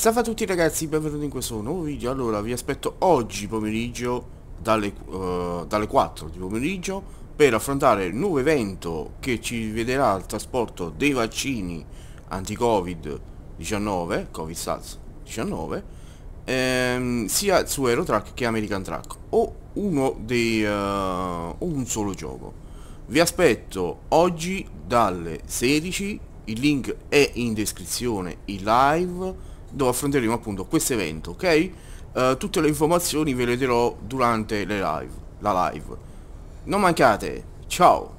Salve a tutti ragazzi, benvenuti in questo nuovo video Allora, vi aspetto oggi pomeriggio dalle, uh, dalle 4 di pomeriggio Per affrontare il nuovo evento che ci vedrà al trasporto dei vaccini anti-Covid-19 Covid-19 ehm, Sia su Aerotrack che American Track O uno dei... Uh, un solo gioco Vi aspetto oggi dalle 16 Il link è in descrizione, Il live dove affronteremo appunto questo evento, ok? Uh, tutte le informazioni ve le darò durante le live, la live. Non mancate, ciao!